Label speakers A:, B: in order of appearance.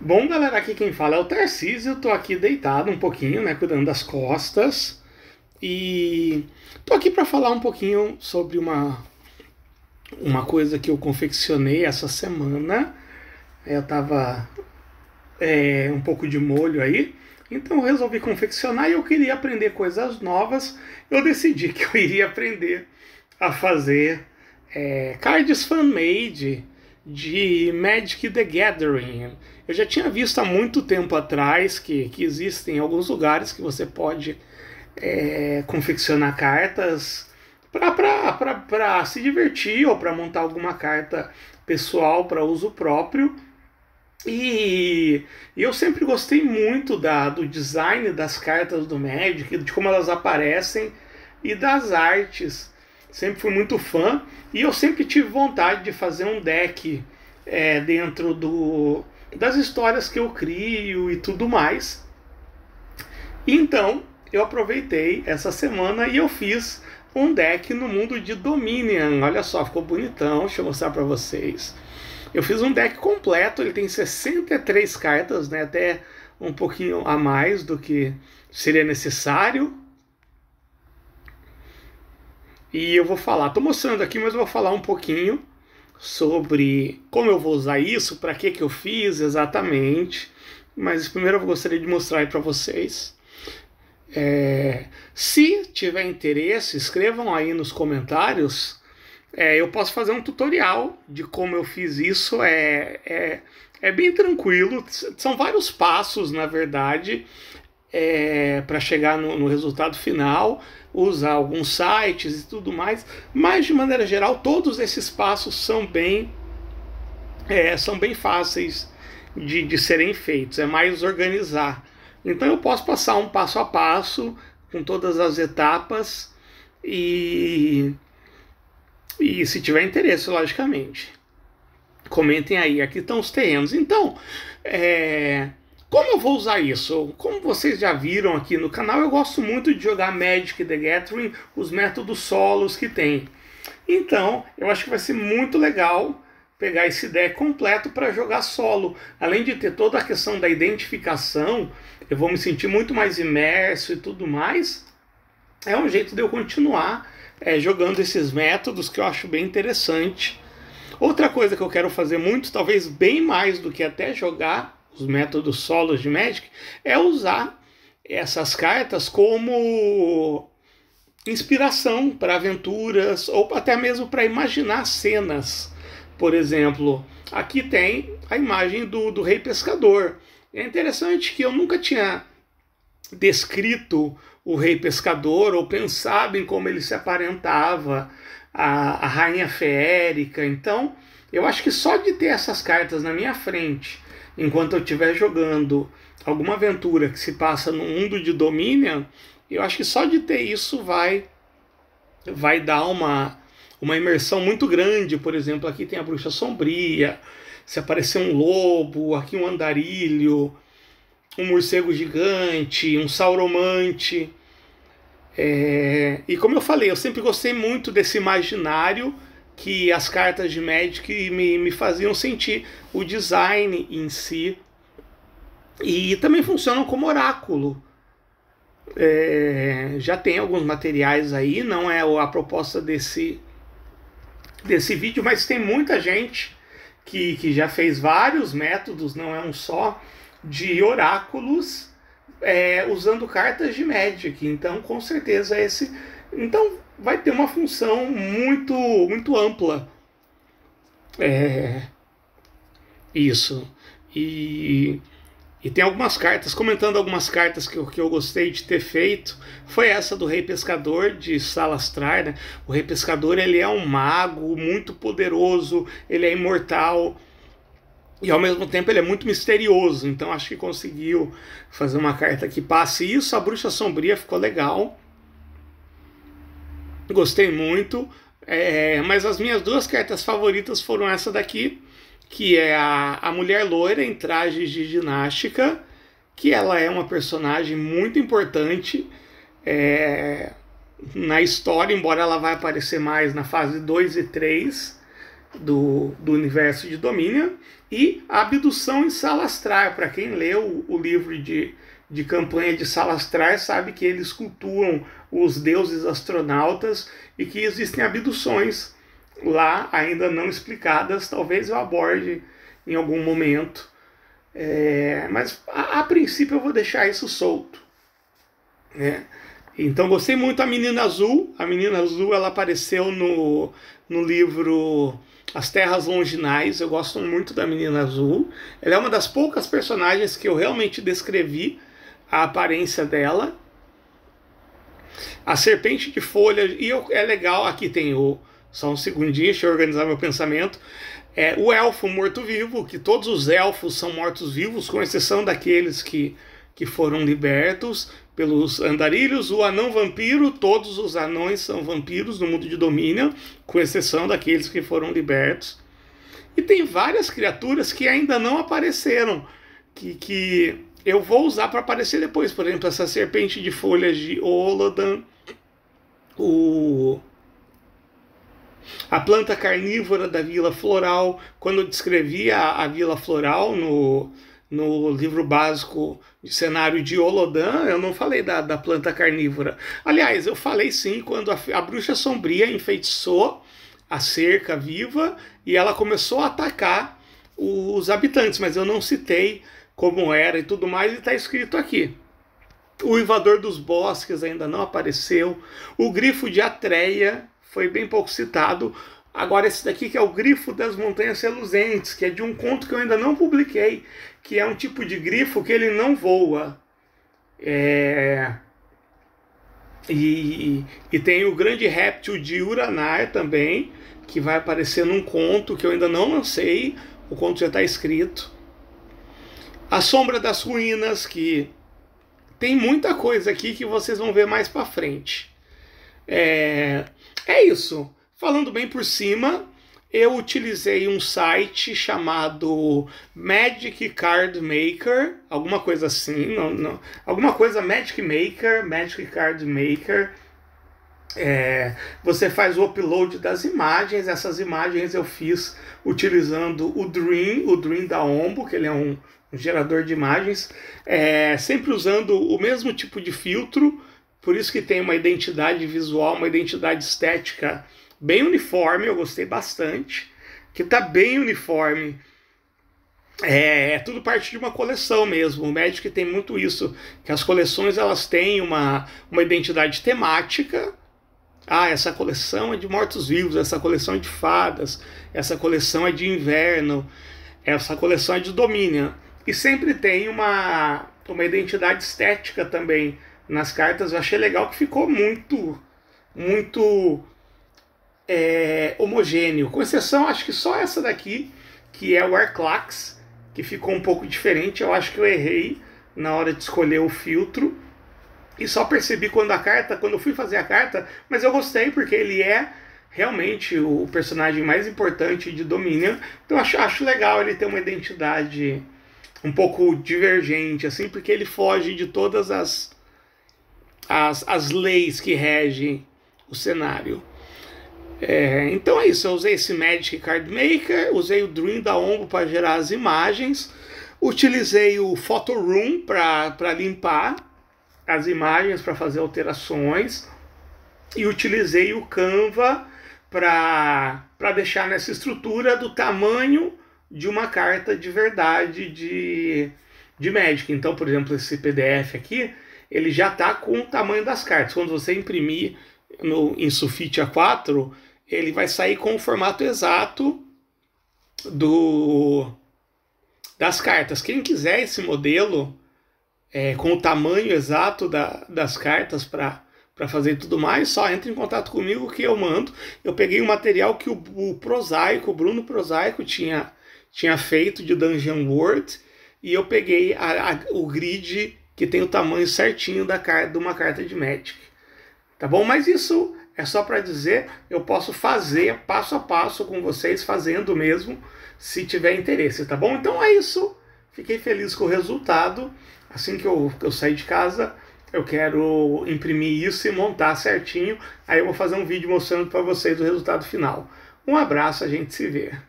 A: Bom, galera, aqui quem fala é o Tarcísio. Tô aqui deitado um pouquinho, né, cuidando das costas. E tô aqui para falar um pouquinho sobre uma uma coisa que eu confeccionei essa semana. Eu tava é, um pouco de molho aí, então eu resolvi confeccionar e eu queria aprender coisas novas. Eu decidi que eu iria aprender a fazer é, cards fan-made de Magic the Gathering. Eu já tinha visto há muito tempo atrás que, que existem alguns lugares que você pode é, confeccionar cartas para se divertir ou para montar alguma carta pessoal para uso próprio. E eu sempre gostei muito da, do design das cartas do Magic, de como elas aparecem e das artes. Sempre fui muito fã e eu sempre tive vontade de fazer um deck é, dentro do, das histórias que eu crio e tudo mais. Então eu aproveitei essa semana e eu fiz um deck no mundo de Dominion. Olha só, ficou bonitão, deixa eu mostrar para vocês. Eu fiz um deck completo, ele tem 63 cartas, né? Até um pouquinho a mais do que seria necessário e eu vou falar. Estou mostrando aqui, mas eu vou falar um pouquinho sobre como eu vou usar isso, para que, que eu fiz exatamente. Mas primeiro eu gostaria de mostrar para vocês. É, se tiver interesse, escrevam aí nos comentários. É, eu posso fazer um tutorial de como eu fiz isso. É, é, é bem tranquilo, são vários passos, na verdade é, para chegar no, no, resultado final, usar alguns sites e tudo mais, mas de maneira geral todos esses passos são bem é, são bem fáceis de, de serem feitos, é mais organizar. Então eu posso passar um passo a passo com todas as etapas e e se tiver interesse, logicamente. Comentem aí, aqui estão os terrenos. Então, é, como eu vou usar isso? Como vocês já viram aqui no canal, eu gosto muito de jogar Magic the Gathering, os métodos solos que tem. Então, eu acho que vai ser muito legal pegar esse deck completo para jogar solo. Além de ter toda a questão da identificação, eu vou me sentir muito mais imerso e tudo mais. É um jeito de eu continuar é, jogando esses métodos que eu acho bem interessante. Outra coisa que eu quero fazer muito, talvez bem mais do que até jogar, os métodos solos de Magic, é usar essas cartas como inspiração para aventuras ou até mesmo para imaginar cenas. Por exemplo, aqui tem a imagem do, do rei pescador. É interessante que eu nunca tinha descrito o rei pescador ou pensado em como ele se aparentava a, a rainha feérica. Então, eu acho que só de ter essas cartas na minha frente enquanto eu estiver jogando alguma aventura que se passa no mundo de Dominion, eu acho que só de ter isso vai vai dar uma uma imersão muito grande. Por exemplo, aqui tem a bruxa sombria, se aparecer um lobo, aqui um andarilho, um morcego gigante, um sauromante. É... E como eu falei, eu sempre gostei muito desse imaginário que as cartas de Magic me, me faziam sentir o design em si. E também funcionam como oráculo. É, já tem alguns materiais aí, não é a proposta desse, desse vídeo, mas tem muita gente que, que já fez vários métodos, não é um só, de oráculos é, usando cartas de Magic. Então, com certeza, esse. Então, vai ter uma função muito, muito ampla. É, isso. E, e tem algumas cartas, comentando algumas cartas que eu, que eu gostei de ter feito, foi essa do Rei Pescador de Salastrar. Né? O Rei Pescador ele é um mago muito poderoso, ele é imortal e ao mesmo tempo ele é muito misterioso. Então acho que conseguiu fazer uma carta que passe isso. A Bruxa Sombria ficou legal gostei muito. É, mas as minhas duas cartas favoritas foram essa daqui, que é a, a Mulher Loira em trajes de ginástica, que ela é uma personagem muito importante é, na história, embora ela vai aparecer mais na fase 2 e 3 do, do universo de Dominion. E a Abdução em Salastrar, para quem leu o livro de de campanha de trás sabe que eles cultuam os deuses astronautas e que existem abduções lá ainda não explicadas. Talvez eu aborde em algum momento. É, mas a, a, princípio eu vou deixar isso solto. Né? Então gostei muito da Menina Azul. A Menina Azul ela apareceu no, no livro As Terras Longinais. Eu gosto muito da Menina Azul. Ela é uma das poucas personagens que eu realmente descrevi a aparência dela. A serpente de folhas, e eu, é legal, aqui tem o. Só um segundinho, deixa eu organizar meu pensamento. É, o elfo morto-vivo, que todos os elfos são mortos-vivos, com exceção daqueles que, que foram libertos pelos andarilhos. O anão vampiro, todos os anões são vampiros no mundo de domínio, com exceção daqueles que foram libertos. E tem várias criaturas que ainda não apareceram, que, que eu vou usar para aparecer depois. Por exemplo, essa serpente de folhas de Olodan, o... a planta carnívora da Vila Floral. Quando eu descrevi a, a Vila Floral no, no livro básico de cenário de Olodan, eu não falei da, da planta carnívora. Aliás, eu falei sim quando a, a bruxa sombria enfeitiçou a cerca viva e ela começou a atacar os habitantes, mas eu não citei como era e tudo mais, e está escrito aqui. O Invador dos Bosques ainda não apareceu. O Grifo de Atreia foi bem pouco citado. Agora esse daqui que é o Grifo das Montanhas Reluzentes, que é de um conto que eu ainda não publiquei, que é um tipo de grifo que ele não voa. É... E, e tem o grande réptil de Uranar também, que vai aparecer num conto que eu ainda não lancei, o conto já está escrito. A Sombra das Ruínas, que tem muita coisa aqui que vocês vão ver mais para frente. É... é isso. Falando bem por cima, eu utilizei um site chamado Magic Card Maker, alguma coisa assim, não, não, alguma coisa Magic Maker, Magic Card Maker é, você faz o upload das imagens. Essas imagens eu fiz utilizando o Dream, o Dream da Ombo, que ele é um, um gerador de imagens, é, sempre usando o mesmo tipo de filtro, por isso que tem uma identidade visual, uma identidade estética bem uniforme. Eu gostei bastante, que está bem uniforme. É, é, tudo parte de uma coleção mesmo. O Magic tem muito isso, que as coleções elas têm uma, uma identidade temática ah, essa coleção é de mortos-vivos, essa coleção é de fadas, essa coleção é de inverno, essa coleção é de domínio. E sempre tem uma, uma identidade estética também nas cartas. Eu achei legal que ficou muito, muito é, homogêneo. Com exceção, acho que só essa daqui, que é o Arclax, que ficou um pouco diferente. Eu acho que eu errei na hora de escolher o filtro e só percebi quando a carta, quando eu fui fazer a carta, mas eu gostei porque ele é realmente o personagem mais importante de Dominion. Então acho, acho legal ele ter uma identidade um pouco divergente, assim, porque ele foge de todas as, as, as leis que regem o cenário. É, então é isso, eu usei esse Magic Card Maker, usei o Dream da Ombo para gerar as imagens, utilizei o Photo Room para limpar as imagens para fazer alterações e utilizei o Canva para deixar nessa estrutura do tamanho de uma carta de verdade de, de médico. Então, por exemplo, esse PDF aqui, ele já está com o tamanho das cartas. Quando você imprimir no, em sulfite A4, ele vai sair com o formato exato do das cartas. Quem quiser esse modelo é, com o tamanho exato da, das cartas para fazer tudo mais, só entre em contato comigo que eu mando. Eu peguei um material que o, o Prosaico, o Bruno Prosaico tinha tinha feito de Dungeon World e eu peguei a, a, o grid que tem o tamanho certinho da carta de uma carta de Magic. Tá bom? Mas isso é só para dizer, eu posso fazer passo a passo com vocês fazendo mesmo, se tiver interesse, tá bom? Então é isso. Fiquei feliz com o resultado assim que eu, eu sair de casa, eu quero imprimir isso e montar certinho. Aí eu vou fazer um vídeo mostrando para vocês o resultado final. Um abraço, a gente se vê.